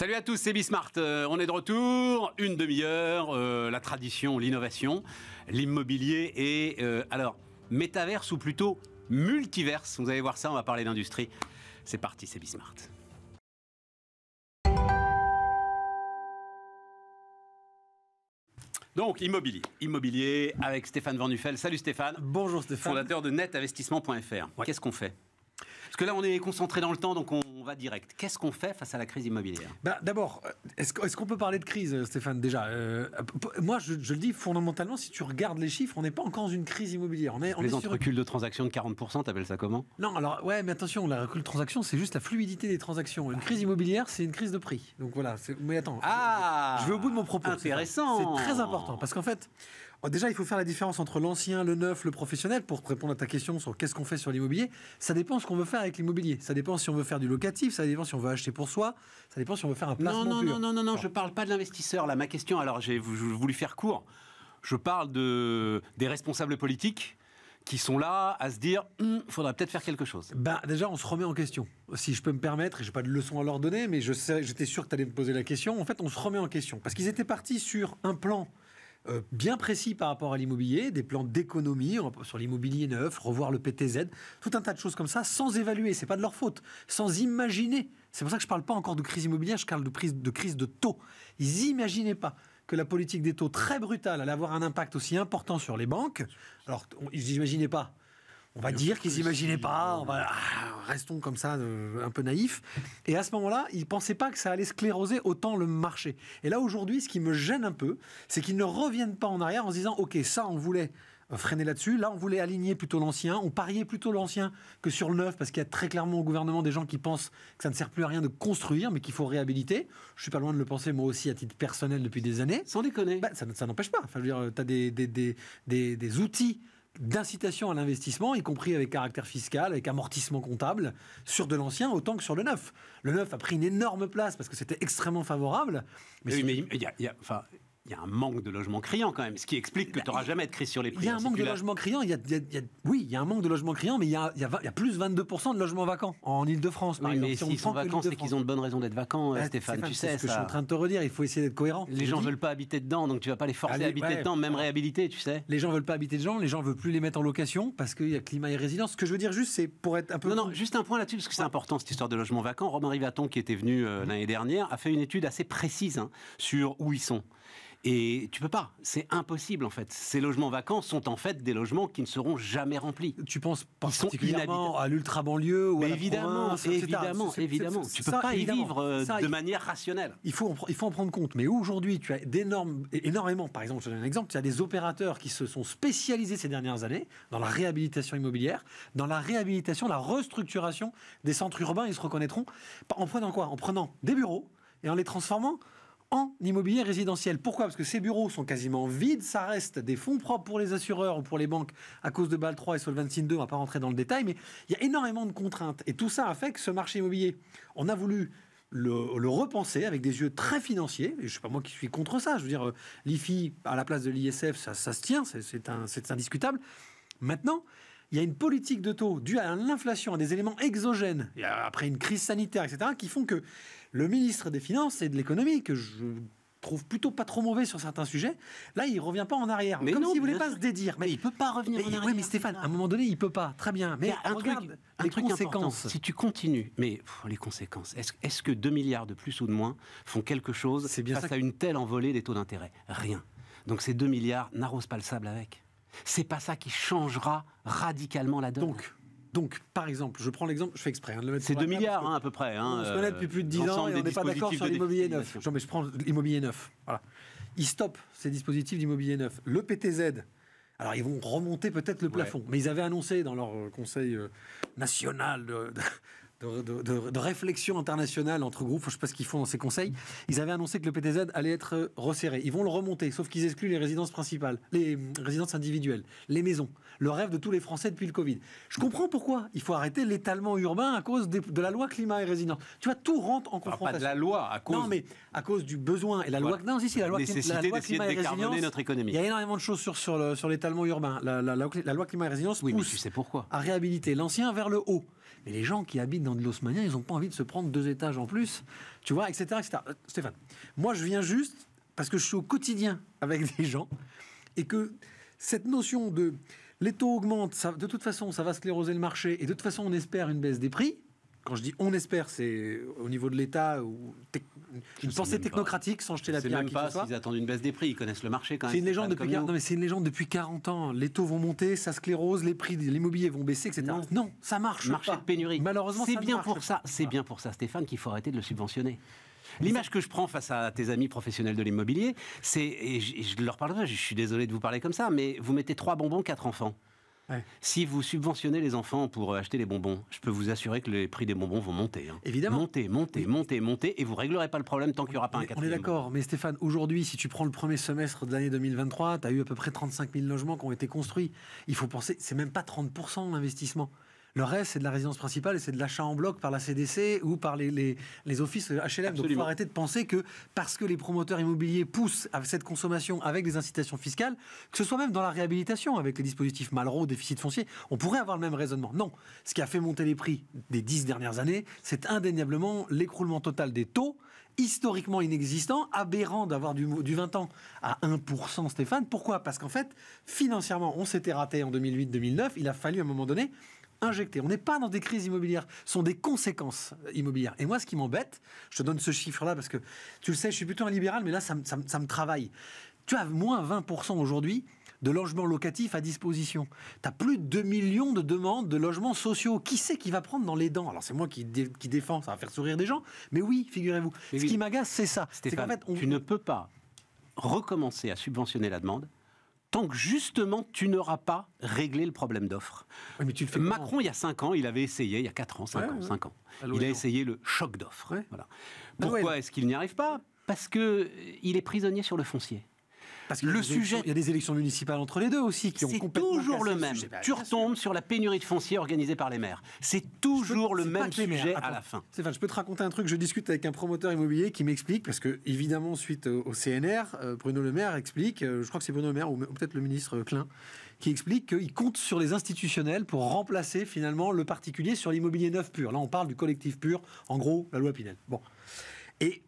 Salut à tous, c'est Bismart. Euh, on est de retour, une demi-heure, euh, la tradition, l'innovation, l'immobilier et euh, alors métaverse ou plutôt multiverse. Vous allez voir ça, on va parler d'industrie. C'est parti, c'est Bismart. Donc, immobilier. Immobilier avec Stéphane Van Salut Stéphane. Bonjour Stéphane. Fondateur de netinvestissement.fr. Qu'est-ce qu'on fait Parce que là, on est concentré dans le temps, donc on, direct. Qu'est-ce qu'on fait face à la crise immobilière bah, D'abord, est-ce qu'on peut parler de crise, Stéphane Déjà, euh, moi, je, le dis fondamentalement, si tu regardes les chiffres, on n'est pas encore dans une crise immobilière. On est, on les est de transactions de 40%, t'appelles ça comment Non, alors, ouais, mais attention, la recul de transactions, c'est juste la fluidité des transactions. Une crise immobilière, c'est une crise de prix. Donc voilà, mais attends. Ah Je vais au bout de mon propos. Intéressant C'est très important, parce qu'en fait, Oh, déjà, il faut faire la différence entre l'ancien, le neuf, le professionnel pour répondre à ta question sur qu'est-ce qu'on fait sur l'immobilier. Ça dépend ce qu'on veut faire avec l'immobilier. Ça dépend si on veut faire du locatif, ça dépend si on veut acheter pour soi, ça dépend si on veut faire un placement. Non, non, non, non, non, non, je parle pas de l'investisseur là. Ma question, alors j'ai voulu faire court. Je parle de, des responsables politiques qui sont là à se dire il hum, faudra peut-être faire quelque chose ben, Déjà, on se remet en question. Si je peux me permettre, je n'ai pas de leçon à leur donner, mais j'étais sûr que tu allais me poser la question. En fait, on se remet en question. Parce qu'ils étaient partis sur un plan euh, bien précis par rapport à l'immobilier, des plans d'économie sur l'immobilier neuf, revoir le PTZ, tout un tas de choses comme ça, sans évaluer, c'est pas de leur faute, sans imaginer. C'est pour ça que je parle pas encore de crise immobilière, je parle de crise de, taux. Ils n'imaginaient pas que la politique des taux très brutale allait avoir un impact aussi important sur les banques. Alors, ils n'imaginaient pas, on va dire qu'ils n'imaginaient pas, ah, restons comme ça, euh, un peu naïfs. Et à ce moment-là, ils ne pensaient pas que ça allait scléroser autant le marché. Et là, aujourd'hui, ce qui me gêne un peu, c'est qu'ils ne reviennent pas en arrière en se disant, OK, ça, on voulait freiner là-dessus. Là, on voulait aligner plutôt l'ancien, on pariait plutôt l'ancien que sur le neuf, parce qu'il y a très clairement au gouvernement des gens qui pensent que ça ne sert plus à rien de construire, mais qu'il faut réhabiliter. Je suis pas loin de le penser, moi aussi, à titre personnel, depuis des années. Sans déconner. Bah, ça, n'empêche pas. Enfin, euh, tu as des outils d'incitation à l'investissement, y compris avec caractère fiscal, avec amortissement comptable, sur de l'ancien autant que sur le neuf. Le neuf a pris une énorme place parce que c'était extrêmement favorable. Mais, il y a, il y a un manque de logements criant quand même, ce qui explique que bah, tu n'auras jamais de crise sur les prix. Hein, il y a un manque de logements criants, oui, y a un manque de logement criant, mais il y a, y a plus de 22% de logements vacants en Ile-de-France. mais sont vacants, c'est qu'ils ont de bonnes raisons d'être vacants, bah, Stéphane, tu sais. C'est ce que je suis en train de te redire, il faut essayer d'être cohérent. Les, gens ne veulent pas habiter dedans, donc tu ne vas pas les forcer à habiter dedans, même réhabilité. Ah. réhabiliter, tu sais. Les gens veulent pas habiter dedans, les gens ne veulent plus les mettre en location parce qu'il y a climat et résidence. Ce que je veux dire juste, c'est pour être un peu. Non, non, juste un point là-dessus, parce que c'est important cette histoire de logements vacant. Romain Rivaton, qui était venu euh, l'année dernière, a fait une étude assez précise hein, sur où ils sont. Et tu peux pas, c'est impossible en fait. Ces logements vacants sont en fait des logements qui ne seront jamais remplis. Tu penses particulièrement à l'ultra banlieue ou à évidemment, évidemment, évidemment. Tu peux pas y vivre euh, de manière rationnelle. Il faut, en, prendre compte. Mais aujourd'hui, tu as d'énormes, énormément, par exemple, je donne un exemple, tu as des opérateurs qui se sont spécialisés ces dernières années dans la réhabilitation immobilière, dans la réhabilitation, la restructuration des centres urbains. Ils se reconnaîtront en prenant quoi En prenant des bureaux et en les transformant en immobilier résidentiel. Pourquoi Parce que ces bureaux sont quasiment vides, ça reste des fonds propres pour les assureurs ou pour les banques à cause de BAL 3 et Solvency 2, on va pas rentrer dans le détail, mais il y a énormément de contraintes. Et tout ça a fait que ce marché immobilier, on a voulu le, repenser avec des yeux très financiers. Et je ne suis pas moi qui suis contre ça. Je veux dire, euh, l'IFI à la place de l'ISF, ça, ça, se tient, c'est indiscutable. Maintenant, il y a une politique de taux due à l'inflation, à des éléments exogènes, après une crise sanitaire, etc., qui font que le ministre des Finances et de l'économie, que je trouve plutôt pas trop mauvais sur certains sujets, là il revient pas en arrière. Mais Comme s'il voulait pas se dédire. Mais, il peut pas revenir en arrière. Oui, mais Stéphane, à un moment donné, il peut pas. Très bien. Mais, un regarde les un conséquences. Si tu continues, mais les conséquences, est-ce que 2 milliards de plus ou de moins font quelque chose face à une telle envolée des taux d'intérêt Rien. Donc ces 2 milliards n'arrosent pas le sable avec c'est pas ça qui changera radicalement la donne. Donc, donc, par exemple, je prends l'exemple, je fais exprès. Hein, c'est 2 milliards hein, à peu près. Hein, on se connaît depuis plus de 10 ans et on n'est pas d'accord sur l'immobilier neuf. je prends l'immobilier neuf. Voilà. Ils stoppent ces dispositifs d'immobilier neuf. Le PTZ, alors ils vont remonter peut-être le plafond, mais ils avaient annoncé dans leur conseil euh, national de, de, réflexion internationale entre groupes, je ne sais pas ce qu'ils font dans ces conseils, ils avaient annoncé que le PTZ allait être euh, resserré. Ils vont le remonter, sauf qu'ils excluent les résidences principales, les euh, résidences individuelles, les maisons, le rêve de tous les Français depuis le Covid. Je comprends pourquoi. Il faut arrêter l'étalement urbain à cause de la loi climat et résidence. Tu vois, tout rentre en confrontation. la loi, à cause. Non, mais à cause du besoin. Et la loi. la loi, la loi climat et résidence. notre économie. Il y a énormément de choses sur, sur l'étalement urbain. La, loi climat et résidence. Oui, tu sais pourquoi. À réhabiliter l'ancien vers le haut. Mais les gens qui habitent dans de l'Haussmannien, ils n'ont pas envie de se prendre deux étages en plus, tu vois, etc., etc. Euh, Stéphane, moi je viens juste parce que je suis au quotidien avec des gens et que cette notion de les taux augmentent, de toute façon ça va scléroser le marché et de toute façon on espère une baisse des prix, quand je dis on espère, c'est au niveau de l'État ou une pensée technocratique sans jeter la pierre même à qui pas s'ils attendent une baisse des prix, ils connaissent le marché quand même. C'est une légende depuis 40 ans. Les taux vont monter, ça sclérose, les prix de l'immobilier vont baisser, etc. Non, ça marche. Marché de pénurie. Malheureusement, c'est bien pour ça. C'est bien pour ça, Stéphane, qu'il faut arrêter de le subventionner. L'image que je prends face à tes amis professionnels de l'immobilier, c'est, et je, leur parle, je suis désolé de vous parler comme ça, mais vous mettez trois bonbons, quatre enfants. Si vous subventionnez les enfants pour euh, acheter les bonbons, je peux vous assurer que les prix des bonbons vont monter. Hein. Évidemment. Monter, monter, monter, monter, et vous réglerez pas le problème tant qu'il n'y aura pas un On est d'accord, mais Stéphane, aujourd'hui, si tu prends le premier semestre de l'année 2023, tu as eu à peu près 35 000 logements qui ont été construits. Il faut penser, c'est même pas 30% l'investissement. Le reste, c'est de la résidence principale et c'est de l'achat en bloc par la CDC ou par les, les, offices HLM. Donc il faut arrêter de penser que parce que les promoteurs immobiliers poussent à cette consommation avec des incitations fiscales, que ce soit même dans la réhabilitation avec les dispositifs Malraux, déficit foncier, on pourrait avoir le même raisonnement. Non. Ce qui a fait monter les prix des dix dernières années, c'est indéniablement l'écroulement total des taux historiquement inexistant, aberrant d'avoir du, du, 20 ans à 1%, Stéphane. Pourquoi Parce qu'en fait, financièrement, on s'était raté en 2008-2009. Il a fallu à un moment donné on n'est pas dans des crises immobilières, ce sont des conséquences euh, immobilières. Et moi, ce qui m'embête, je te donne ce chiffre-là parce que tu le sais, je suis plutôt un libéral, mais là, ça, me travaille. Tu as moins 20% aujourd'hui de logements locatifs à disposition. Tu as plus de 2 millions de demandes de logements sociaux. Qui c'est qui va prendre dans les dents Alors c'est moi qui, défends, ça va faire sourire des gens, mais oui, figurez-vous. Ce qui m'agace, c'est ça. Stéphane, on... tu ne peux pas recommencer à subventionner la demande tant que justement tu n'auras pas réglé le problème d'offres. Macron, il y a 5 ans, il avait essayé, il y a 4 ans, 5 ans, 5 ans, il a essayé le choc d'offres. Ah Pourquoi est-ce qu'il n'y arrive pas Parce qu'il euh, est prisonnier sur le foncier. Parce que le sujet. Il y a des élections municipales entre les deux aussi qui ont complètement. C'est toujours le même. Bah, tu retombes sur la pénurie de foncier organisée par les maires. C'est toujours le même sujet à, la fin. Stéphane, je peux te raconter un truc. Je discute avec un promoteur immobilier qui m'explique, parce que évidemment, suite au CNR, euh, Bruno Le Maire explique, euh, je crois que c'est Bruno Le Maire ou peut-être le ministre euh, Klein, qui explique qu'il compte sur les institutionnels pour remplacer finalement le particulier sur l'immobilier neuf pur. Là, on parle du collectif pur, en gros, la loi Pinel. Bon. Et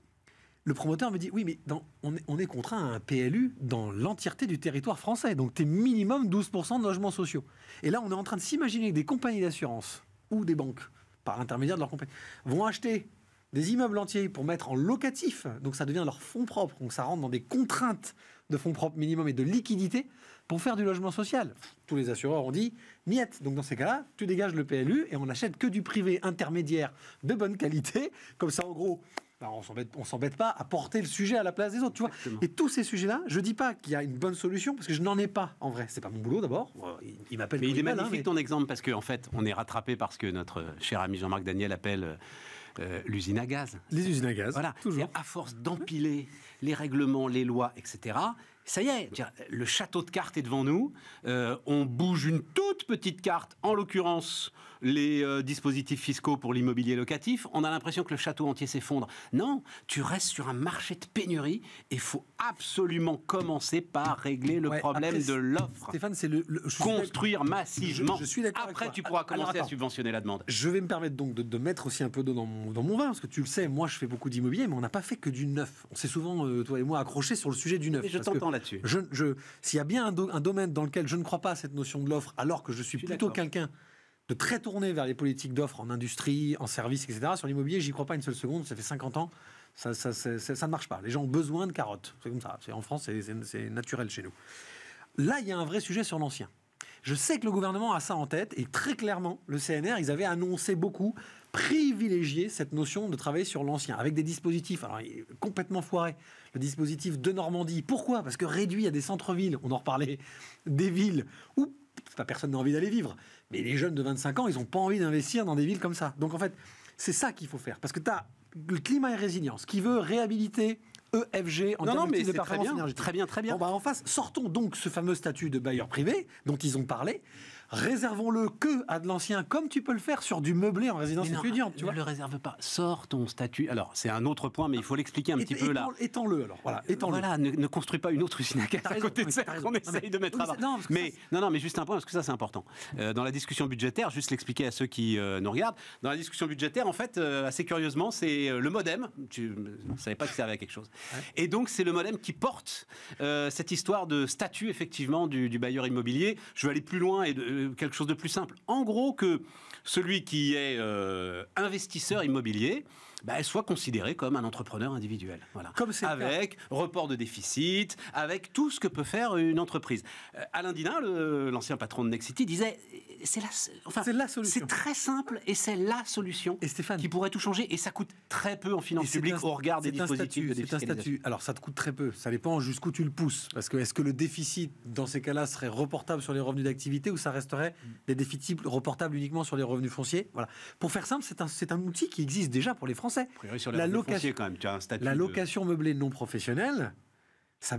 le promoteur me dit Oui, mais on, est, contraint à un PLU dans l'entièreté du territoire français. Donc, tu es minimum 12% de logements sociaux. Et là, on est en train de s'imaginer que des compagnies d'assurance ou des banques, par l'intermédiaire de leurs compagnies, vont acheter des immeubles entiers pour mettre en locatif. Donc, ça devient leur fonds propre. Donc, ça rentre dans des contraintes de fonds propres minimum et de liquidité pour faire du logement social. Tous les assureurs ont dit miette. Donc dans ces cas-là, tu dégages le PLU et on n'achète que du privé intermédiaire de bonne qualité. Comme ça, en gros, bah, on s'embête pas à porter le sujet à la place des autres, tu vois. Et tous ces sujets-là, je dis pas qu'il y a une bonne solution parce que je n'en ai pas en vrai. C'est pas mon boulot d'abord. Il, m'appelle. Mais il, est magnifique hein, ton exemple parce qu'en fait, on est rattrapé parce que notre cher ami Jean-Marc Daniel appelle. Euh, euh, l'usine à gaz. Les usines à gaz. Voilà. Toujours. à force d'empiler les règlements, les lois, etc. Ça y est, le château de cartes est devant nous. Euh, on bouge une toute petite carte, en l'occurrence les euh, dispositifs fiscaux pour l'immobilier locatif, on a l'impression que le château entier s'effondre. Non, tu restes sur un marché de pénurie et il faut absolument commencer par régler le problème de l'offre. Stéphane, c'est le, construire massivement. Après, tu pourras commencer à subventionner la demande. Je vais me permettre donc de, mettre aussi un peu d'eau dans mon, vin parce que tu le sais, moi je fais beaucoup d'immobilier, mais on n'a pas fait que du neuf. On s'est souvent euh, toi et moi accrochés sur le sujet du neuf. Mais je t'entends là-dessus. s'il y a bien un, domaine dans lequel je ne crois pas à cette notion de l'offre, alors que je suis plutôt quelqu'un de très tourner vers les politiques d'offres en industrie, en services, etc. Sur l'immobilier, j'y crois pas une seule seconde, ça fait 50 ans, ça, ne marche pas. Les gens ont besoin de carottes, c'est comme ça, en France, c'est naturel chez nous. Là, il y a un vrai sujet sur l'ancien. Je sais que le gouvernement a ça en tête, et très clairement, le CNR, ils avaient annoncé beaucoup, privilégié cette notion de travailler sur l'ancien, avec des dispositifs, alors complètement foiré, le dispositif de Normandie. Pourquoi Parce que réduit à des centres-villes, on en reparlait, des villes où pas personne n'a envie d'aller vivre. Mais les jeunes de 25 ans, ils n'ont pas envie d'investir dans des villes comme ça. Donc en fait, c'est ça qu'il faut faire. Parce que tu as le climat et résilience qui veut réhabiliter EFG en non, non, mais de très bien, Très bien, très bien. Bah, en face, sortons donc ce fameux statut de bailleur privé dont ils ont parlé réservons-le que à de l'ancien, comme tu peux le faire sur du meublé en résidence étudiante. Tu ne le réserve pas. Sors ton statut. Alors, c'est un autre point, mais il faut l'expliquer un petit peu là. Étends-le alors. Voilà, euh, étends voilà ne, construis pas une autre usine à côté de celle qu'on essaye de mettre à non, mais, non, non, mais juste un point, parce que ça, c'est important. Euh, dans la discussion budgétaire, juste l'expliquer à ceux qui euh, nous regardent, dans la discussion budgétaire, en fait, assez curieusement, c'est le modem. Tu ne savais pas que ça servait à quelque chose. Et donc, c'est le modem qui porte cette histoire de statut, effectivement, du, bailleur immobilier. Je vais aller plus loin et de, euh, quelque chose de plus simple. En gros, que celui qui est euh, investisseur immobilier, bah, soit considérée comme un entrepreneur individuel. Voilà. Comme c'est Avec report de déficit, avec tout ce que peut faire une entreprise. Euh, Alain Dina, l'ancien patron de Nexity, disait euh, c'est la, enfin, la solution. C'est très simple et c'est la solution et Stéphane, qui pourrait tout changer. Et ça coûte très peu en finance publique au regard des dispositifs un statut. Alors ça te coûte très peu. Ça dépend jusqu'où tu le pousses. Parce que est-ce que le déficit, dans ces cas-là, serait reportable sur les revenus d'activité ou ça resterait des déficits reportables uniquement sur les revenus fonciers Voilà. Pour faire simple, c'est un, un outil qui existe déjà pour les Français la, location, la location meublée non professionnelle, ça,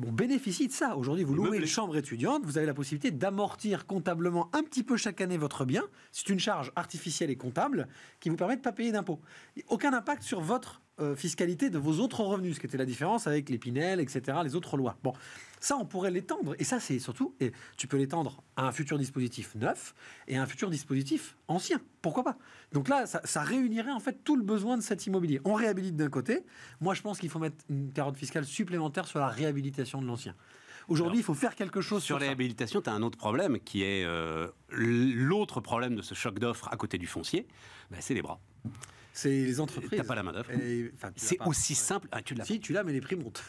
on bénéficie de ça. Aujourd'hui, vous louez une chambre étudiante, vous avez la possibilité d'amortir comptablement un petit peu chaque année votre bien. C'est une charge artificielle et comptable qui vous permet de ne pas payer d'impôts. Aucun impact sur votre euh, fiscalité de vos autres revenus, ce qui était la différence avec les Pinel, etc., les autres lois. Bon, ça, on pourrait l'étendre, et ça, c'est surtout, et tu peux l'étendre à un futur dispositif neuf et à un futur dispositif ancien. Pourquoi pas Donc là, ça, réunirait en fait tout le besoin de cet immobilier. On réhabilite d'un côté. Moi, je pense qu'il faut mettre une carotte fiscale supplémentaire sur la réhabilitation de l'ancien. Aujourd'hui, il faut faire quelque chose sur, sur les Tu as un autre problème qui est euh, l'autre problème de ce choc d'offres à côté du foncier, ben, c'est les bras. C'est les entreprises. T'as pas la main d'œuvre. C'est aussi simple. Ah, tu l'as. Si, tu l'as, mais les prix montent.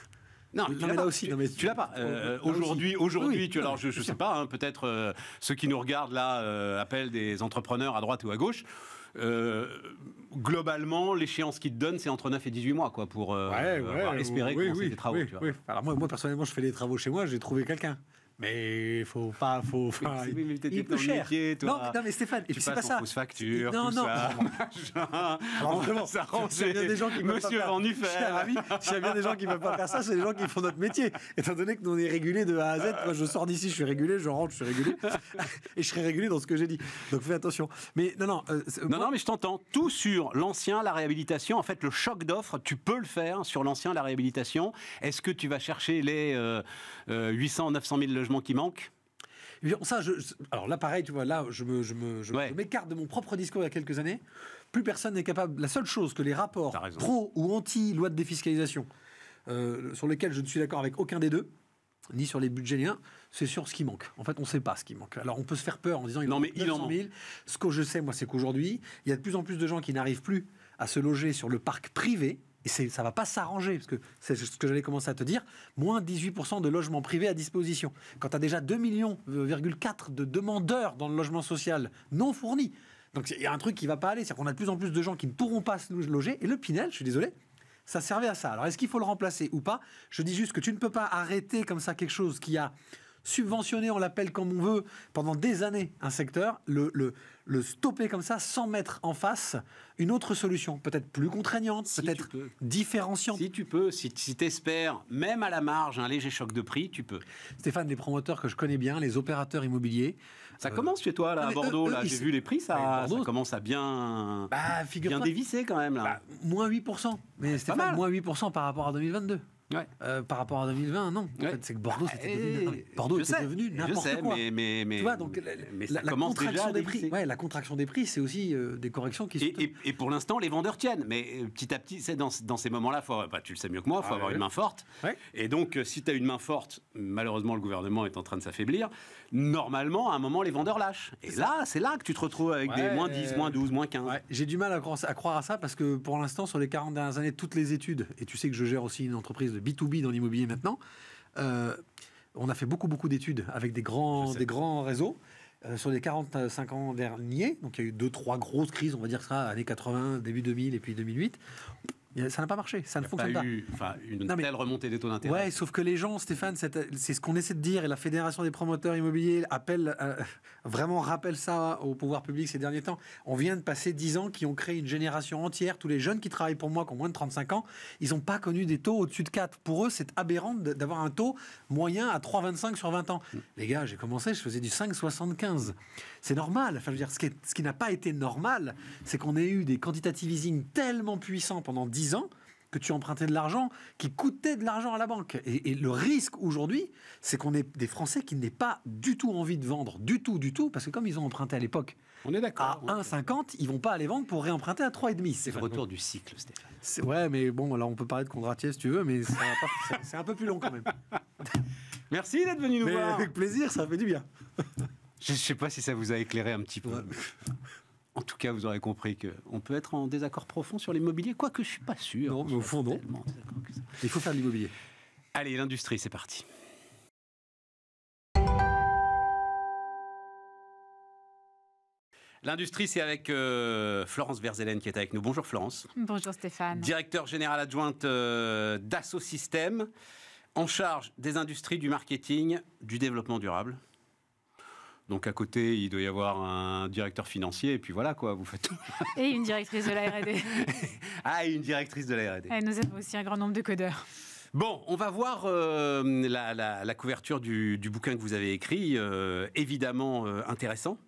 Non, tu mais aussi. Tu, l'as pas. Euh, aujourd'hui, aujourd'hui, tu alors je, ne sais pas. Hein, peut-être euh, ceux qui nous regardent là euh, appellent des entrepreneurs à droite ou à gauche. globalement, l'échéance qu'ils te donnent, c'est entre 9 et 18 mois, quoi, pour espérer que des travaux. moi, moi, personnellement, je fais des travaux chez moi. J'ai trouvé quelqu'un. Mais faut pas, faut. faut il est plus cher. Non, mais Stéphane, tu et c'est pas ça. Fausse facture, non, non. ça. rentre. vraiment, s'il y a bien des gens qui il y a bien des gens qui peuvent pas faire ça, c'est des gens qui font notre métier. Étant donné que nous on est régulé de A à Z, euh. moi je sors d'ici, je suis régulé, je rentre, je suis régulé, et je serai régulé dans ce que j'ai dit. Donc fais attention. Mais non, non. Euh, non, non, mais je t'entends. Tout sur l'ancien, la réhabilitation. En fait, le choc d'offres, tu peux le faire sur l'ancien, la réhabilitation. Est-ce que tu vas chercher les 800, 900 000 logements qui manquent eh ça, je, alors là, pareil, tu vois, là, je m'écarte de mon propre discours il y a quelques années. Plus personne n'est capable. La seule chose que les rapports pro ou anti loi de défiscalisation, euh, sur lesquels je ne suis d'accord avec aucun des deux, ni sur les budgets liens, c'est sur ce qui manque. En fait, on ne sait pas ce qui manque. Alors, on peut se faire peur en disant il non, mais 900 000. Ce que je sais, moi, c'est qu'aujourd'hui, il y a de plus en plus de gens qui n'arrivent plus à se loger sur le parc privé et ça ne va pas s'arranger, parce que c'est ce que j'allais commencer à te dire, moins 18% de logements privés à disposition. Quand tu as déjà 2,4 millions euh, de demandeurs dans le logement social non fourni, donc il y a un truc qui va pas aller, c'est qu'on a de plus en plus de gens qui ne pourront pas se loger. Et le Pinel, je suis désolé, ça servait à ça. Alors est-ce qu'il faut le remplacer ou pas Je dis juste que tu ne peux pas arrêter comme ça quelque chose qui a subventionner, on l'appelle comme on veut, pendant des années un secteur, le, le, stopper comme ça sans mettre en face une autre solution, peut-être plus contraignante, peut-être différenciante. Si tu peux, si, tu espères, même à la marge, un léger choc de prix, tu peux. Stéphane, les promoteurs que je connais bien, les opérateurs immobiliers. Ça commence chez toi, là, à Bordeaux, là. J'ai vu les prix, ça, commence à bah, bien, dévisser quand même, là. Bah, moins 8%. Mais Stéphane, moins 8% par rapport à 2022. Euh, par rapport à 2020, non. c'est que Bordeaux, ah, c'était eh, devenu, Bordeaux était devenu n'importe quoi. Je sais, mais, tu vois, donc, la, mais contraction des prix. Ouais, la contraction des prix, c'est aussi euh, des corrections qui et, et, pour l'instant, les vendeurs tiennent. Mais euh, petit à petit, c'est dans, ces moments-là, faut, pas. Bah, tu le sais mieux que moi, il faut ah, avoir une main forte. Et donc, si tu as une main forte, malheureusement, le gouvernement est en train de s'affaiblir. Normalement, à un moment, les vendeurs lâchent. Et là, c'est là que tu te retrouves avec des moins 10, moins 12, moins 15. J'ai du mal à croire, à croire à ça parce que pour l'instant, sur les 40 dernières années, toutes les études, et tu sais que je gère aussi une entreprise de B2B dans l'immobilier maintenant. Euh, on a fait beaucoup, beaucoup d'études avec des grands, des grands réseaux. Euh, sur les 45 ans derniers, donc il y a eu deux, trois grosses crises, on va dire ça, années 80, début 2000 et puis 2008, ça n'a pas marché, ça ne fonctionne pas. a pas. une non, telle remontée des taux d'intérêt. Ouais, sauf que les gens, Stéphane, c'est ce qu'on essaie de dire, et la Fédération des promoteurs immobiliers appelle, euh, vraiment rappelle ça au pouvoir public ces derniers temps. On vient de passer 10 ans qui ont créé une génération entière. Tous les jeunes qui travaillent pour moi, qui ont moins de 35 ans, ils n'ont pas connu des taux au-dessus de 4. Pour eux, c'est aberrant d'avoir un taux moyen à 3,25 sur 20 ans. Mm. Les gars, j'ai commencé, je faisais du 5,75. C'est normal. Enfin, je veux dire, ce qui, n'a pas été normal, c'est qu'on ait eu des quantitative easing tellement puissants pendant 10 10 ans que tu empruntais de l'argent qui coûtait de l'argent à la banque. Et, le risque aujourd'hui, c'est qu'on ait des Français qui n'aient pas du tout envie de vendre, du tout, du tout, parce que comme ils ont emprunté à l'époque on est d'accord, à 1,50, ils vont pas aller vendre pour réemprunter à 3,5. C'est le retour du cycle, Stéphane. C'est, ouais, mais bon, alors on peut parler de Condratier si tu veux, mais c'est un peu plus long quand même. Merci d'être venu nous voir. Avec plaisir, ça fait du bien. Je sais pas si ça vous a éclairé un petit peu. En tout cas, vous aurez compris qu'on peut être en désaccord profond sur l'immobilier, quoique je ne suis pas sûr. Non, mais au fond, non. Il faut faire de l'immobilier. Allez, l'industrie, c'est parti. L'industrie, c'est avec euh, Florence Verzelen qui est avec nous. Bonjour Florence. Bonjour Stéphane. Directeur général adjointe euh, en charge des industries, du marketing, du développement durable. Donc à côté, il doit y avoir un directeur financier, et puis voilà quoi, vous faites tout. et une directrice de la RD. ah, et une directrice de la RD. nous avons aussi un grand nombre de codeurs. Bon, on va voir euh, la, couverture du, bouquin que vous avez écrit, euh, évidemment euh, intéressant.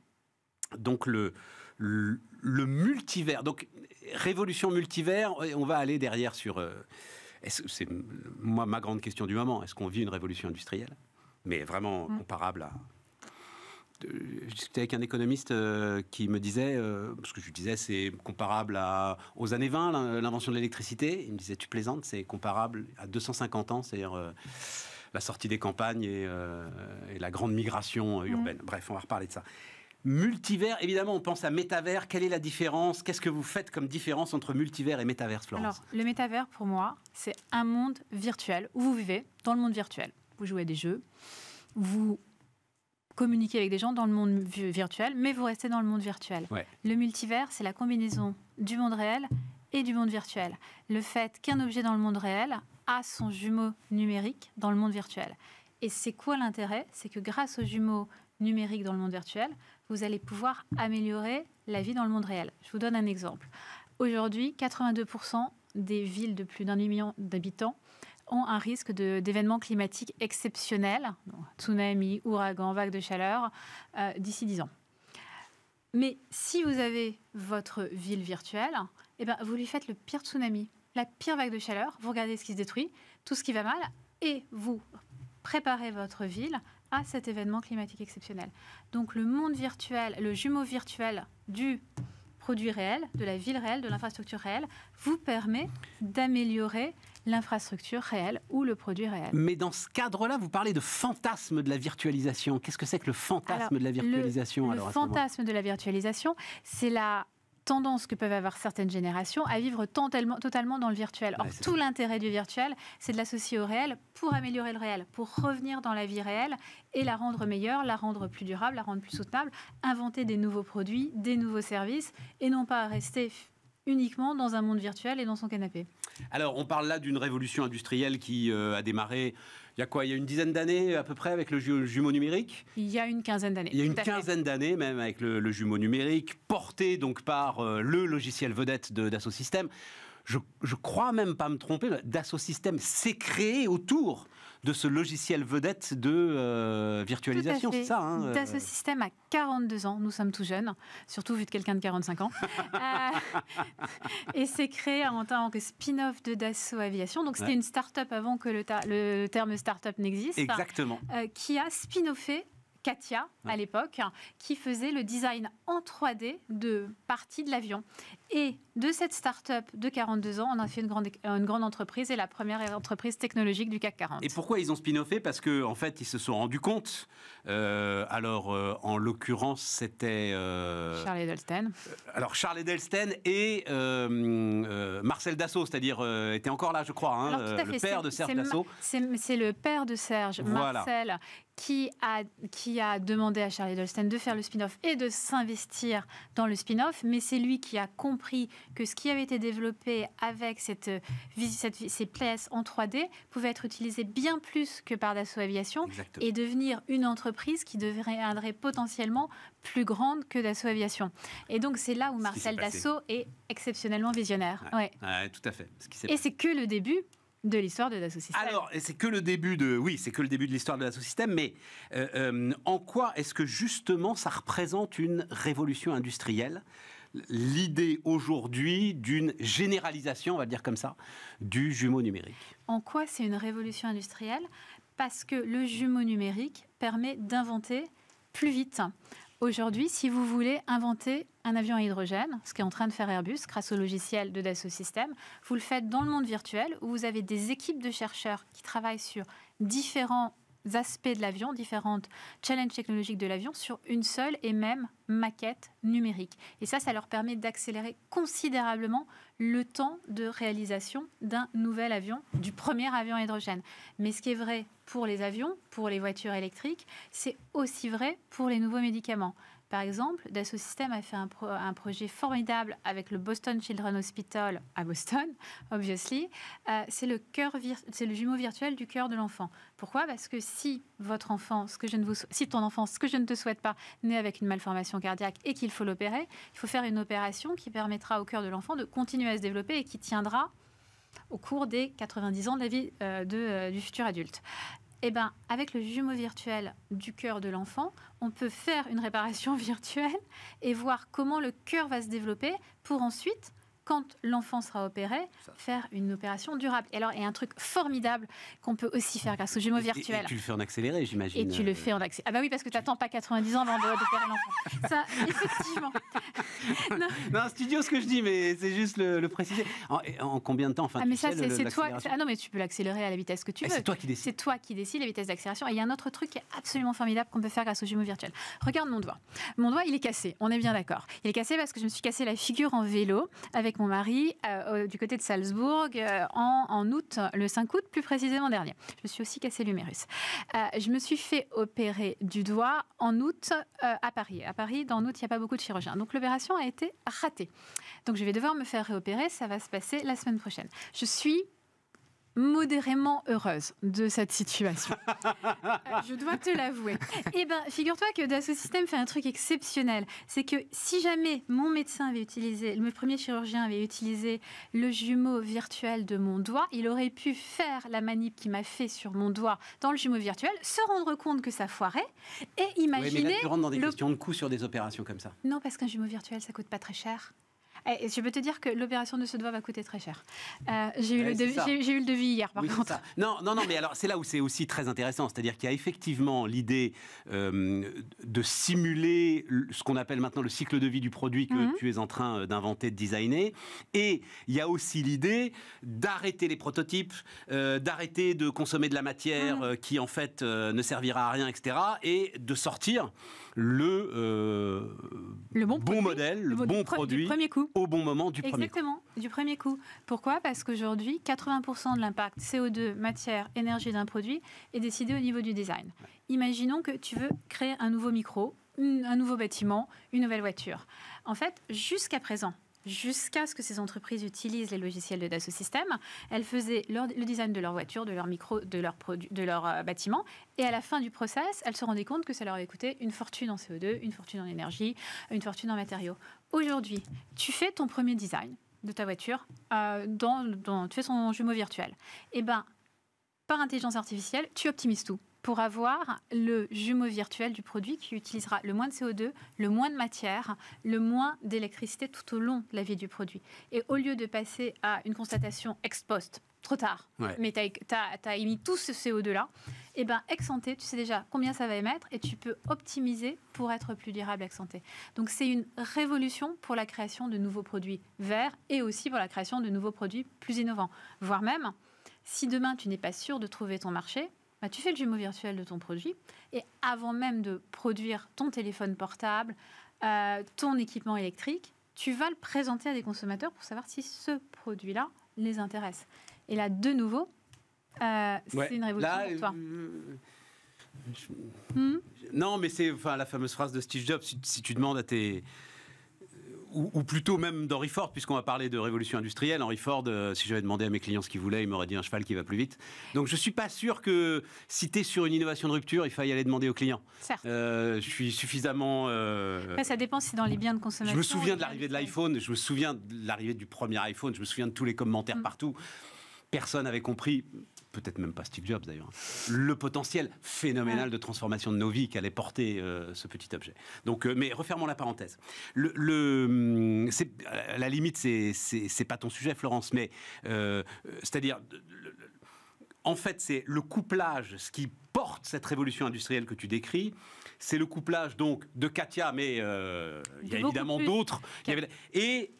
Donc le, multivers, donc révolution multivers, on va aller derrière sur... c'est moi ma grande question du moment, est-ce qu'on vit une révolution industrielle Mais vraiment mm. comparable à je avec un économiste euh, qui me disait, euh, ce que je lui disais, c'est comparable à, aux années 20, l'invention de l'électricité. Il me disait, tu plaisantes, c'est comparable à 250 ans, c'est-à-dire euh, la sortie des campagnes et, la grande migration mmh. urbaine. Bref, on va reparler de ça. Multivers, évidemment, on pense à métavers. Quelle est la différence Qu'est-ce que vous faites comme différence entre multivers et métavers, Florence Alors, le métavers, pour moi, c'est un monde virtuel où vous vivez dans le monde virtuel. Vous jouez à des jeux, vous communiquer avec des gens dans le monde virtuel, mais vous restez dans le monde virtuel. Le multivers, c'est la combinaison du monde réel et du monde virtuel. Le fait qu'un objet dans le monde réel a son jumeau numérique dans le monde virtuel. Et c'est quoi l'intérêt C'est que grâce aux jumeaux numériques dans le monde virtuel, vous allez pouvoir améliorer la vie dans le monde réel. Je vous donne un exemple. Aujourd'hui, 82% des villes de plus d'un million d'habitants ont un risque d'événements climatiques exceptionnels, tsunami, ouragan, vague de chaleur, euh, d'ici 10 ans. Mais si vous avez votre ville virtuelle, eh ben, vous lui faites le pire tsunami, la pire vague de chaleur, vous regardez ce qui se détruit, tout ce qui va mal, et vous préparez votre ville à cet événement climatique exceptionnel. Donc le monde virtuel, le jumeau virtuel du produit réel, de la ville réelle, de l'infrastructure réelle, vous permet d'améliorer l'infrastructure réelle ou le produit réel. Mais dans ce cadre-là, vous parlez de fantasme de la virtualisation. Qu'est-ce que c'est que le fantasme de la virtualisation Le, fantasme de la virtualisation, c'est la tendance que peuvent avoir certaines générations à vivre totalement dans le virtuel. Or, tout l'intérêt du virtuel, c'est de l'associer au réel pour améliorer le réel, pour revenir dans la vie réelle et la rendre meilleure, la rendre plus durable, la rendre plus soutenable, inventer des nouveaux produits, des nouveaux services, et non pas rester uniquement dans un monde virtuel et dans son canapé. Alors, on parle là d'une révolution industrielle qui euh, a démarré il y a quoi Il y a une dizaine d'années à peu près avec le jumeau numérique Il y a une quinzaine d'années. Il y a une quinzaine d'années même avec le, jumeau numérique, porté donc par euh, le logiciel vedette d'Asso System. Je, je crois même pas me tromper, Dassault System s'est créé autour de ce logiciel vedette de euh, virtualisation, c'est ça hein, Dassault Systèmes a 42 euh. ans, nous sommes tout jeunes, surtout vu de quelqu'un de 45 ans. Euh, et c'est créé en tant que spin-off de Dassault Aviation. Donc c'était une start-up avant que le, le terme start-up n'existe. Exactement. qui a spin-offé Katia, à l'époque, qui faisait le design en 3D de partie de l'avion. Et de cette start-up de 42 ans, on a fait une grande, une grande entreprise et la première entreprise technologique du CAC 40. Et pourquoi ils ont spin-offé Parce qu'en en fait, ils se sont rendus compte. Euh, alors, euh, en l'occurrence, c'était. Euh, Charlie Charles alors, Charlie Edelstein et Marcel Dassault, c'est-à-dire, était encore là, je crois, hein, le père de Serge Dassault. C'est le père de Serge, Marcel, qui a, qui a demandé à Charlie Edelstein de faire le spin-off et de s'investir dans le spin-off, mais c'est lui qui a compris que ce qui avait été développé avec cette, euh, cette ces pièces en 3D pouvait être utilisé bien plus que par Dassault Aviation et devenir une entreprise qui deviendrait potentiellement plus grande que Dassault Aviation. Et donc c'est là où Marcel Dassault est exceptionnellement visionnaire. Ouais. tout à fait. et c'est que le début de l'histoire de Dassault Systèmes. Alors, c'est que le début de, oui, c'est que le début de l'histoire de Dassault Systèmes, mais euh, euh, en quoi est-ce que justement ça représente une révolution industrielle l'idée aujourd'hui d'une généralisation, on va dire comme ça, du jumeau numérique. En quoi c'est une révolution industrielle Parce que le jumeau numérique permet d'inventer plus vite. Aujourd'hui, si vous voulez inventer un avion à hydrogène, ce est en train de faire Airbus grâce au logiciel de Dassault Systèmes, vous le faites dans le monde virtuel où vous avez des équipes de chercheurs qui travaillent sur différents aspects de l'avion, différentes challenges technologiques de l'avion sur une seule et même maquette numérique. Et ça, ça leur permet d'accélérer considérablement le temps de réalisation d'un nouvel avion, du premier avion hydrogène. Mais ce qui est vrai pour les avions, pour les voitures électriques, c'est aussi vrai pour les nouveaux médicaments. Par exemple, Dassault a fait un, projet formidable avec le Boston Children's Hospital à Boston, obviously. Euh, c'est le, le jumeau virtuel du cœur de l'enfant. Pourquoi Parce que si votre enfant, ce que je ne vous, si ton enfant, ce que je ne te souhaite pas, naît avec une malformation cardiaque et qu'il faut l'opérer, il faut faire une opération qui permettra au cœur de l'enfant de continuer à se développer et qui tiendra au cours des 90 ans de la vie euh, euh, du futur adulte. Eh bien, avec le jumeau virtuel du cœur de l'enfant, on peut faire une réparation virtuelle et voir comment le cœur va se développer pour ensuite quand l'enfant sera opéré, faire une opération durable. Et alors, et un truc formidable qu'on peut aussi faire grâce aux jumeaux virtuels. Et, tu le fais en accéléré, j'imagine. Et tu le euh. fais en accéléré. Ah bah oui, parce que tu n'attends pas 90 ans avant d'opérer l'enfant. Ça, effectivement. non. studio, ce que je dis, mais c'est juste le, le préciser. En, combien de temps enfin, Ah mais ça, c'est toi. Ah non, mais tu peux l'accélérer à la vitesse que tu veux. C'est toi qui décides. C'est toi qui décides la vitesse d'accélération. Et il y a un autre truc qui est absolument formidable qu'on peut faire grâce aux jumeaux virtuels. Regarde mon doigt. Mon doigt, il est cassé. On est bien d'accord. Il est cassé parce que je me suis cassé la figure en vélo avec mon mari euh, du côté de Salzbourg euh, en, août, le 5 août plus précisément dernier. Je me suis aussi cassé l'humérus. Euh, je me suis fait opérer du doigt en août à Paris. À Paris, dans août, il n'y a pas beaucoup de chirurgiens. Donc l'opération a été ratée. Donc je vais devoir me faire réopérer. Ça va se passer la semaine prochaine. Je suis modérément heureuse de cette situation. je dois te l'avouer. Eh bien, figure-toi que Dassault système, fait un truc exceptionnel. C'est que si jamais mon médecin avait utilisé, le premier chirurgien avait utilisé le jumeau virtuel de mon doigt, il aurait pu faire la manip qui m'a fait sur mon doigt dans le jumeau virtuel, se rendre compte que ça foirait et imaginer... mais tu rentres dans des questions de coûts sur des opérations comme ça. Non, parce qu'un jumeau virtuel, ça coûte pas très cher. Eh, je peux te dire que l'opération de ce doigt va coûter très cher. Euh, j'ai eu, eu, le devis hier, par contre. Non, non, non, mais alors c'est là où c'est aussi très intéressant. C'est-à-dire qu'il y a effectivement l'idée euh, de simuler ce qu'on appelle maintenant le cycle de vie du produit que mhm. tu es en train euh, d'inventer, de designer. Et il y a aussi l'idée d'arrêter les prototypes, d'arrêter de consommer de la matière mhm. qui en fait ne servira à rien, etc. Et de sortir le, le bon, modèle, le, bon, bon produit. Du premier coup au bon moment du premier Exactement, du premier coup. Pourquoi Parce qu'aujourd'hui, 80% de l'impact CO2, matière, énergie d'un produit est décidé au niveau du design. Imaginons que tu veux créer un nouveau micro, un nouveau bâtiment, une nouvelle voiture. En fait, jusqu'à présent, jusqu'à ce que ces entreprises utilisent les logiciels de Dassault Systèmes. Elles faisaient le design de leur voiture, de leur micro, de leur, de leur euh, bâtiment. Et à la fin du process, elles se rendaient compte que ça leur avait coûté une fortune en CO2, une fortune en énergie, une fortune en matériaux aujourd'hui, tu fais ton premier design de ta voiture, euh, tu fais son jumeau virtuel, et eh ben par intelligence artificielle, tu optimises tout pour avoir le jumeau virtuel du produit qui utilisera le moins de CO2, le moins de matière, le moins d'électricité tout au long de la vie du produit. Et au lieu de passer à une constatation ex post, trop tard, mais tu as, émis tout ce CO2-là, et eh ben excenté, tu sais déjà combien ça va émettre et tu peux optimiser pour être plus durable avec santé Donc c'est une révolution pour la création de nouveaux produits verts et aussi pour la création de nouveaux produits plus innovants. Voire même, si demain tu n'es pas sûr de trouver ton marché, bah, tu fais le jumeau virtuel de ton produit et avant même de produire ton téléphone portable, euh, ton équipement électrique, tu vas le présenter à des consommateurs pour savoir si ce produit-là les intéresse. Et là, de nouveau, euh, c'est une révolution pour euh, toi. Hmm hmm non, mais c'est enfin, la fameuse phrase de Steve Jobs, si, tu demandes à tes... Euh, ou, plutôt même d'Henry Ford, puisqu'on va parler de révolution industrielle. Henry Ford, si j'avais demandé à mes clients ce qu'ils voulaient, il m'aurait dit un cheval qui va plus vite. Donc je ne suis pas sûr que si tu es sur une innovation de rupture, il faille aller demander aux clients. Certes. je suis suffisamment... Après, ça dépend si dans les biens de consommation... Je me souviens de l'arrivée de l'iPhone, je me souviens de l'arrivée du premier iPhone, je me souviens de tous les commentaires hmm. partout personne n'avait compris peut-être même pas Steve Jobs d'ailleurs, le potentiel phénoménal de transformation de nos vies qu'allait porter euh, ce petit objet. Donc, euh, mais refermons la parenthèse. Hum, la limite, c'est pas ton sujet, Florence, mais euh, c'est-à-dire, en fait, c'est le couplage, ce qui porte cette révolution industrielle que tu décris, c'est le couplage donc de Katia, mais il y a évidemment d'autres, et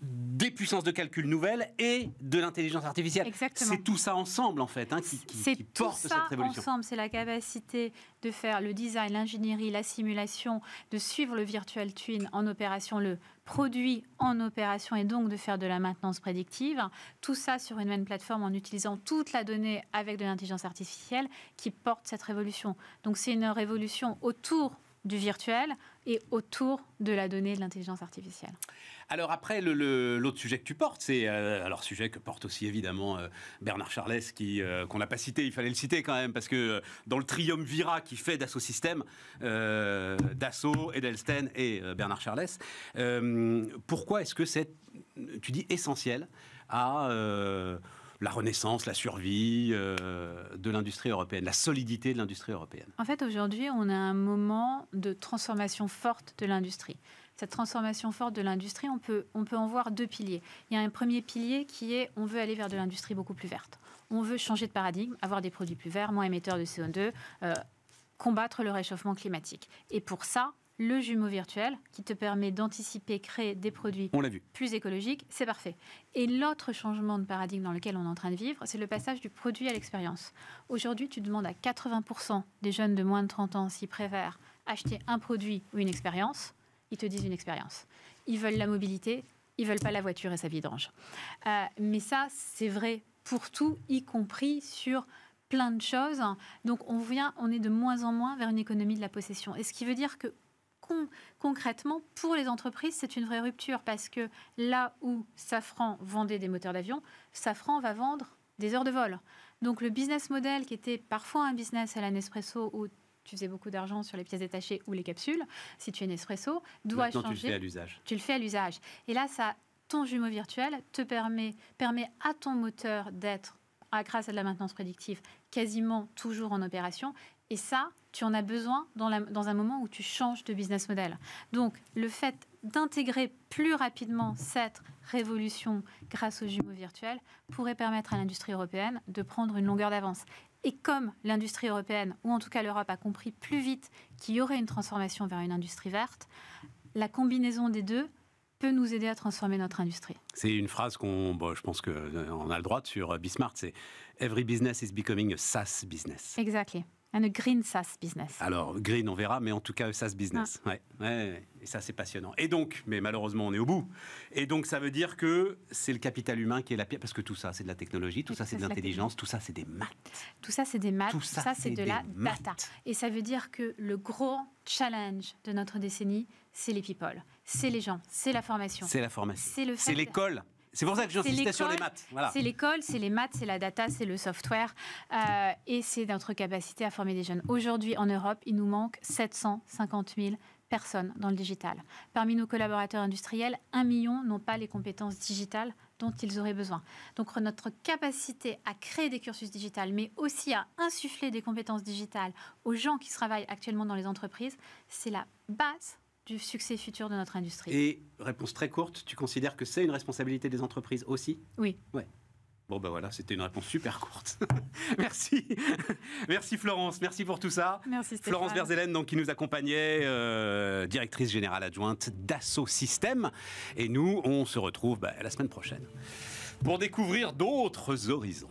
des puissances de calcul nouvelles et de l'intelligence artificielle. C'est tout ça ensemble, en fait, hein, qui, porte cette révolution. C'est c'est la capacité de faire le design, l'ingénierie, la simulation, de suivre le virtual twin en opération, le produit en opération et donc de faire de la maintenance prédictive. Tout ça sur une même plateforme en utilisant toute la donnée avec de l'intelligence artificielle qui porte cette révolution. Donc c'est une révolution autour du virtuel et autour de la donnée de l'intelligence artificielle. Alors après, l'autre le, sujet que tu portes, c'est euh, alors sujet que porte aussi évidemment euh, Bernard Charles, qui euh, qu'on n'a pas cité, il fallait le citer quand même parce que dans le triumvirat qui fait Dassault système, Dassault, Edelstein et Bernard Charles, pourquoi est-ce que c'est, tu dis essentiel à la renaissance, la survie euh, de l'industrie européenne, la solidité de l'industrie européenne En fait, aujourd'hui, on a un moment de transformation forte de l'industrie. Cette transformation forte de l'industrie, on peut, on peut en voir deux piliers. Il y a un premier pilier qui est on veut aller vers de l'industrie beaucoup plus verte. On veut changer de paradigme, avoir des produits plus verts, moins émetteurs de CO2. Euh, combattre le réchauffement climatique. Et pour ça, le jumeau virtuel qui te permet d'anticiper, créer des produits plus écologiques, c'est parfait. Et l'autre changement de paradigme dans lequel on est en train de vivre, c'est le passage du produit à l'expérience. Aujourd'hui, tu demandes à 80% des jeunes de moins de 30 ans s'ils préfèrent acheter un produit ou une expérience, ils te disent une expérience. Ils veulent la mobilité, ils veulent pas la voiture et sa vidange. Euh, mais ça, c'est vrai pour tout, y compris sur plein de choses. Donc on vient, on est de moins en moins vers une économie de la possession. Et ce qui veut dire que concrètement, pour les entreprises, c'est une vraie rupture parce que là où Safran vendait des moteurs d'avion, Safran va vendre des heures de vol. Donc le business model qui était parfois un business à la Nespresso où tu faisais beaucoup d'argent sur les pièces détachées ou les capsules, si tu es Nespresso, doit changer. Tu le fais à l'usage. Tu le fais à l'usage. Et là, ça, ton jumeau virtuel te permet, permet à ton moteur d'être, grâce à de la maintenance prédictive, quasiment toujours en opération. Et ça, tu en as besoin dans, un moment où tu changes de business model. Donc, le fait d'intégrer plus rapidement cette révolution grâce aux jumeaux virtuels pourrait permettre à l'industrie européenne de prendre une longueur d'avance. Et comme l'industrie européenne, ou en tout cas l'Europe, a compris plus vite qu'il y aurait une transformation vers une industrie verte, la combinaison des deux peut nous aider à transformer notre industrie. C'est une phrase qu'on, je pense euh, on a le droit sur euh, Bismarck, c'est Every business is becoming a SaaS business. Exactement. Un green SaaS business. Alors, green, on verra, mais en tout cas, SaaS business. Ah. Ouais. et ça, c'est passionnant. Et donc, mais malheureusement, on est au bout. Et donc, ça veut dire que c'est le capital humain qui est la pierre, parce que tout ça, c'est de la technologie, tout, ça, c'est de l'intelligence, tout ça, c'est des maths. Tout ça, c'est des maths, tout ça, c'est de la data. Et ça veut dire que le gros challenge de notre décennie, c'est les people, c'est les gens, c'est la formation. C'est la formation. C'est l'école. C'est pour ça que j'insistais sur les maths. C'est l'école, c'est les maths, c'est la data, c'est le software euh, et c'est notre capacité à former des jeunes. Aujourd'hui, en Europe, il nous manque 750 000 personnes dans le digital. Parmi nos collaborateurs industriels, un million n'ont pas les compétences digitales dont ils auraient besoin. Donc notre capacité à créer des cursus digitales, mais aussi à insuffler des compétences digitales aux gens qui travaillent actuellement dans les entreprises, c'est la base du succès futur de notre industrie. Et réponse très courte, tu considères que c'est une responsabilité des entreprises aussi Oui. Ouais. Bon ben voilà, c'était une réponse super courte. merci, merci Florence, merci pour tout ça. Merci Stéphane. Florence Berzelen, donc qui nous accompagnait, euh, directrice générale adjointe d'Assaut Système. Et nous, on se retrouve ben, la semaine prochaine pour découvrir d'autres horizons.